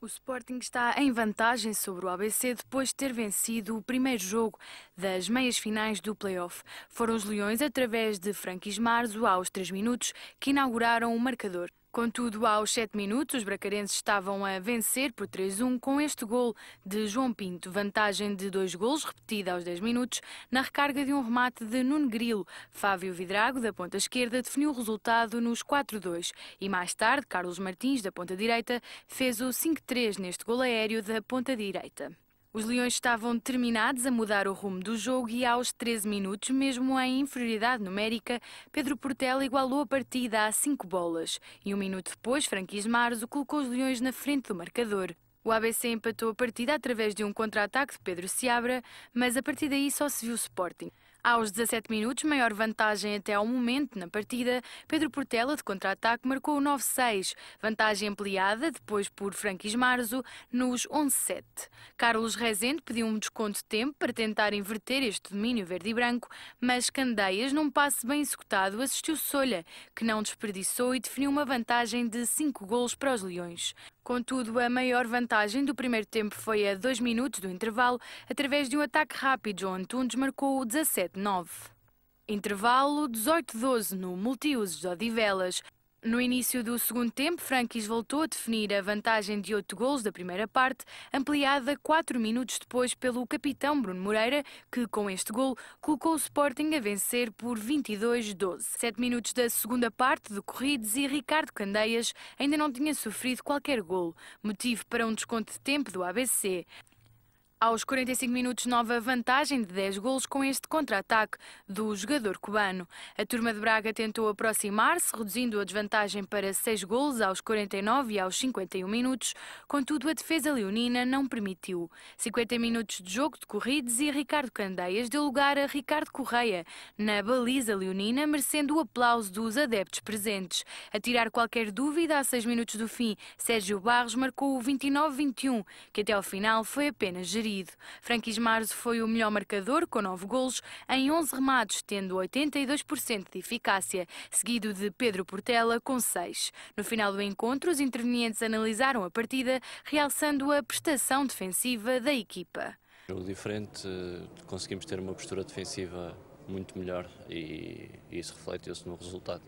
O Sporting está em vantagem sobre o ABC depois de ter vencido o primeiro jogo das meias finais do play-off. Foram os Leões, através de Frank Ismarzo, aos três minutos, que inauguraram o marcador. Contudo, aos 7 minutos, os bracarenses estavam a vencer por 3-1 com este gol de João Pinto. Vantagem de dois golos, repetida aos 10 minutos, na recarga de um remate de Nuno Grilo. Fábio Vidrago, da ponta esquerda, definiu o resultado nos 4-2. E mais tarde, Carlos Martins, da ponta direita, fez o 5-3 neste gol aéreo da ponta direita. Os Leões estavam determinados a mudar o rumo do jogo e aos 13 minutos, mesmo em inferioridade numérica, Pedro Portela igualou a partida a cinco bolas e um minuto depois, Franquis Marzo colocou os Leões na frente do marcador. O ABC empatou a partida através de um contra-ataque de Pedro Seabra, mas a partir daí só se viu o Sporting. Aos 17 minutos, maior vantagem até ao momento na partida, Pedro Portela de contra-ataque marcou o 9-6, vantagem ampliada depois por Franquis Marzo nos 11-7. Carlos Rezende pediu um desconto de tempo para tentar inverter este domínio verde e branco, mas Candeias, num passe bem executado, assistiu Solha, que não desperdiçou e definiu uma vantagem de 5 golos para os Leões. Contudo, a maior vantagem do primeiro tempo foi a 2 minutos do intervalo, através de um ataque rápido, onde Tunes marcou o 17 9. Intervalo 18-12 no multiusos Odivelas. No início do segundo tempo, Franquis voltou a definir a vantagem de 8 gols da primeira parte, ampliada 4 minutos depois pelo capitão Bruno Moreira, que com este gol colocou o Sporting a vencer por 22-12. 7 minutos da segunda parte decorridos e Ricardo Candeias ainda não tinha sofrido qualquer gol, motivo para um desconto de tempo do ABC. Aos 45 minutos, nova vantagem de 10 golos com este contra-ataque do jogador cubano. A turma de Braga tentou aproximar-se, reduzindo a desvantagem para 6 golos aos 49 e aos 51 minutos, contudo a defesa leonina não permitiu. 50 minutos de jogo decorridos e Ricardo Candeias deu lugar a Ricardo Correia na baliza leonina, merecendo o aplauso dos adeptos presentes. A tirar qualquer dúvida, a 6 minutos do fim, Sérgio Barros marcou o 29-21, que até ao final foi apenas gerido preferido. Franquis Marzo foi o melhor marcador, com 9 golos, em 11 remates, tendo 82% de eficácia, seguido de Pedro Portela, com 6. No final do encontro, os intervenientes analisaram a partida, realçando a prestação defensiva da equipa. Jogo diferente, conseguimos ter uma postura defensiva muito melhor e isso reflete-se no resultado.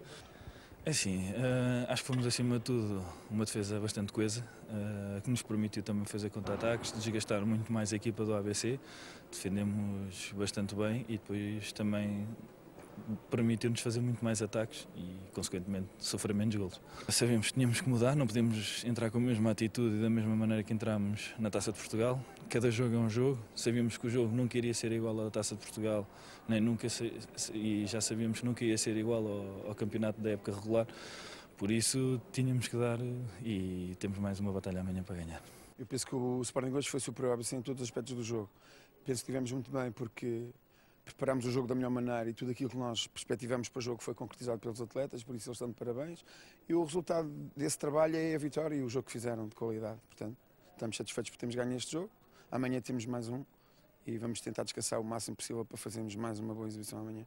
É sim, uh, eh, acho que fomos acima de tudo uma defesa bastante coesa, uh, que nos permitiu também fazer contra-ataques, desgastar muito mais a equipa do ABC, defendemos bastante bem e depois também permitiu-nos fazer muito mais ataques e, consequentemente, sofrer menos golos. Sabemos que tínhamos que mudar, não podemos entrar com a mesma atitude e da mesma maneira que entrámos na Taça de Portugal. Cada jogo é um jogo, sabíamos que o jogo nunca iria ser igual à Taça de Portugal, nem nunca e já sabíamos que nunca ia ser igual ao, ao campeonato da época regular. Por isso, tínhamos que dar eh, e temos mais uma batalha amanhã para ganhar. Eu penso que o Sporting hoje foi superior assim, em todos os aspectos do jogo. Penso que tivemos muito bem porque preparámos o jogo da melhor maneira e tudo aquilo que nós perspectivamos para o jogo foi concretizado pelos atletas, por isso eles estão de parabéns. E o resultado desse trabalho é a vitória e o jogo que fizeram de qualidade. Portanto, estamos satisfeitos por termos ganho este jogo. Amanhã temos mais um e vamos tentar descansar o máximo possível para fazermos mais uma boa exibição amanhã.